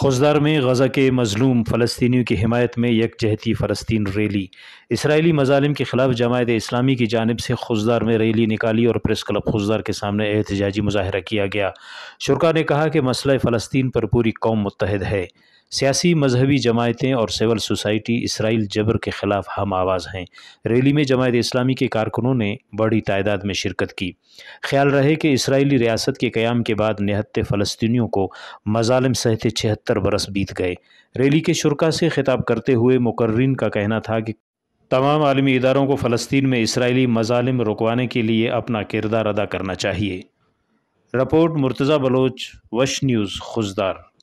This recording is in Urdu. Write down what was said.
خوزدار میں غزہ کے مظلوم فلسطینیوں کی حمایت میں یکجہتی فلسطین ریلی اسرائیلی مظالم کے خلاف جماعت اسلامی کی جانب سے خوزدار میں ریلی نکالی اور پریس کلب خوزدار کے سامنے احتجاجی مظاہرہ کیا گیا شرکا نے کہا کہ مسئلہ فلسطین پر پوری قوم متحد ہے سیاسی مذہبی جماعتیں اور سول سوسائٹی اسرائیل جبر کے خلاف ہم آواز ہیں ریلی میں جماعت اسلامی کے کارکنوں نے بڑی تعداد میں شرکت کی خیال رہے کہ اسرائیلی ریاست کے قیام کے بعد نہتے فلسطینیوں کو مظالم سہتے چھہتر برس بیت گئے ریلی کے شرکا سے خطاب کرتے ہوئے مقررین کا کہنا تھا کہ تمام عالمی اداروں کو فلسطین میں اسرائیلی مظالم رکوانے کے لیے اپنا کردار ادا کرنا چاہیے رپورٹ مرتضی بلوچ وش نیوز خوشدار